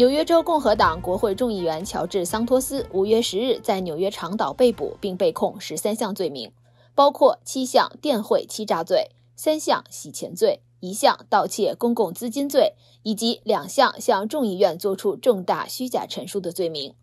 纽约州共和党国会众议员乔治·桑托斯五月十日在纽约长岛被捕，并被控十三项罪名，包括七项电汇欺诈罪、三项洗钱罪、一项盗窃公共资金罪，以及两项向众议院作出重大虚假陈述的罪名。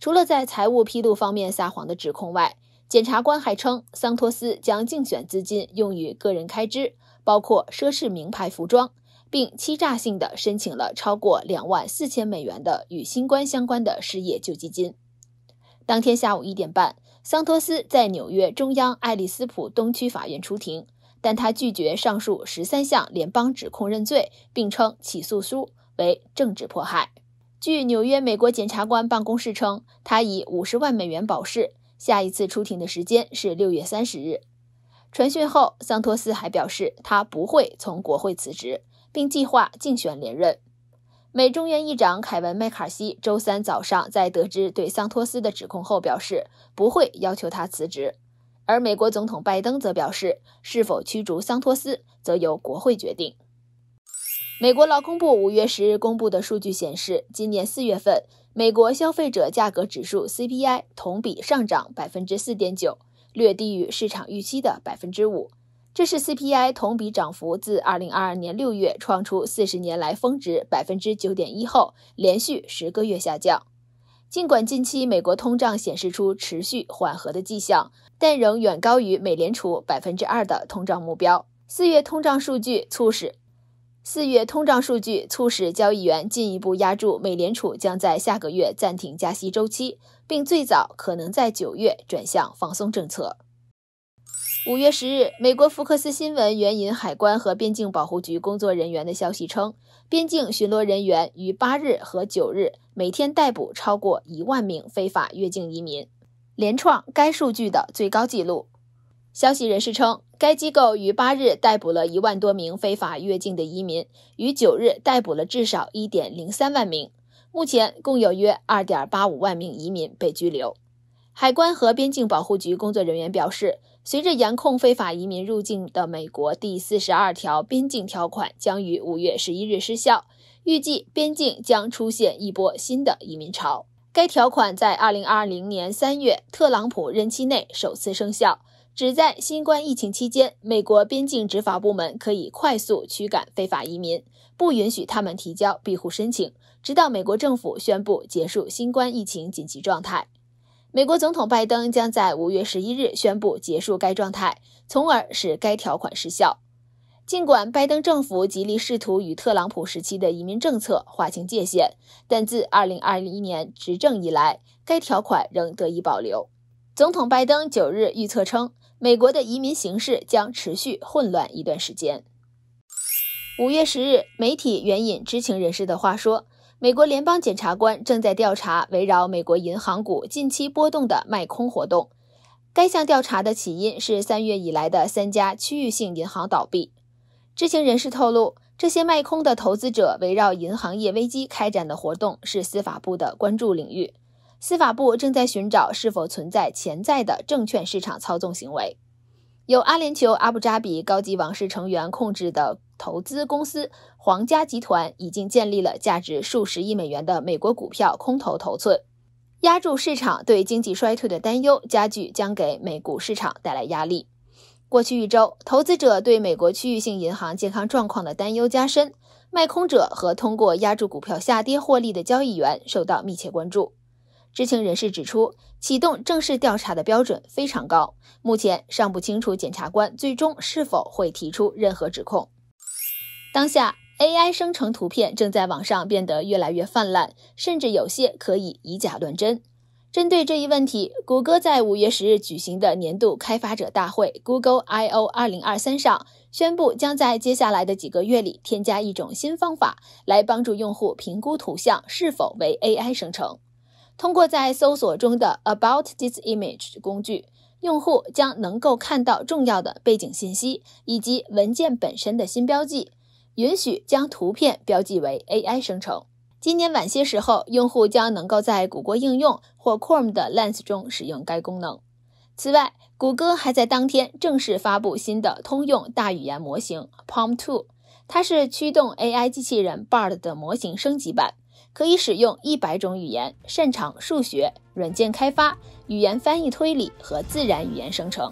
除了在财务披露方面撒谎的指控外，检察官还称桑托斯将竞选资金用于个人开支，包括奢侈名牌服装。并欺诈性的申请了超过两万四千美元的与新冠相关的失业救济金。当天下午一点半，桑托斯在纽约中央爱丽斯浦东区法院出庭，但他拒绝上述十三项联邦指控认罪，并称起诉书为政治迫害。据纽约美国检察官办公室称，他以五十万美元保释。下一次出庭的时间是六月三十日。传讯后，桑托斯还表示他不会从国会辞职。并计划竞选连任。美众院议长凯文·麦卡锡周三早上在得知对桑托斯的指控后表示，不会要求他辞职。而美国总统拜登则表示，是否驱逐桑托斯则由国会决定。美国劳工部五月十日公布的数据显示，今年四月份美国消费者价格指数 CPI 同比上涨百分之四点九，略低于市场预期的百分之五。这是 CPI 同比涨幅自2022年6月创出四十年来峰值9.1%后，连续十个月下降。尽管近期美国通胀显示出持续缓和的迹象，但仍远高于美联储2%的通胀目标。四月通胀数据促使四月通胀数据促使交易员进一步压住美联储将在下个月暂停加息周期，并最早可能在九月转向放松政策。五月十日，美国福克斯新闻援引海关和边境保护局工作人员的消息称，边境巡逻人员于八日和九日每天逮捕超过一万名非法越境移民，连创该数据的最高纪录。消息人士称，该机构于八日逮捕了一万多名非法越境的移民，于九日逮捕了至少一点零三万名。目前共有约二点八五万名移民被拘留。海关和边境保护局工作人员表示。随着严控非法移民入境的美国第四十二条边境条款将于五月十一日失效，预计边境将出现一波新的移民潮。该条款在二零二零年三月特朗普任期内首次生效，旨在新冠疫情期间，美国边境执法部门可以快速驱赶非法移民，不允许他们提交庇护申请，直到美国政府宣布结束新冠疫情紧急状态。美国总统拜登将在五月十一日宣布结束该状态，从而使该条款失效。尽管拜登政府极力试图与特朗普时期的移民政策划清界限，但自二零二一年执政以来，该条款仍得以保留。总统拜登九日预测称，美国的移民形势将持续混乱一段时间。五月十日，媒体援引知情人士的话说。美国联邦检察官正在调查围绕美国银行股近期波动的卖空活动。该项调查的起因是三月以来的三家区域性银行倒闭。知情人士透露，这些卖空的投资者围绕银行业危机开展的活动是司法部的关注领域。司法部正在寻找是否存在潜在的证券市场操纵行为。由阿联酋阿布扎比高级王室成员控制的。投资公司皇家集团已经建立了价值数十亿美元的美国股票空头头寸，压住市场对经济衰退的担忧加剧将给美股市场带来压力。过去一周，投资者对美国区域性银行健康状况的担忧加深，卖空者和通过压住股票下跌获利的交易员受到密切关注。知情人士指出，启动正式调查的标准非常高，目前尚不清楚检察官最终是否会提出任何指控。当下，AI 生成图片正在网上变得越来越泛滥，甚至有些可以以假乱真。针对这一问题，谷歌在五月十日举行的年度开发者大会 Google I/O 2023上宣布，将在接下来的几个月里添加一种新方法，来帮助用户评估图像是否为 AI 生成。通过在搜索中的 “About this image” 工具，用户将能够看到重要的背景信息以及文件本身的新标记。允许将图片标记为 AI 生成。今年晚些时候，用户将能够在谷歌应用或 Chrome 的 Lens 中使用该功能。此外，谷歌还在当天正式发布新的通用大语言模型 Palm 2，它是驱动 AI 机器人 Bard 的模型升级版，可以使用100种语言，擅长数学、软件开发、语言翻译、推理和自然语言生成。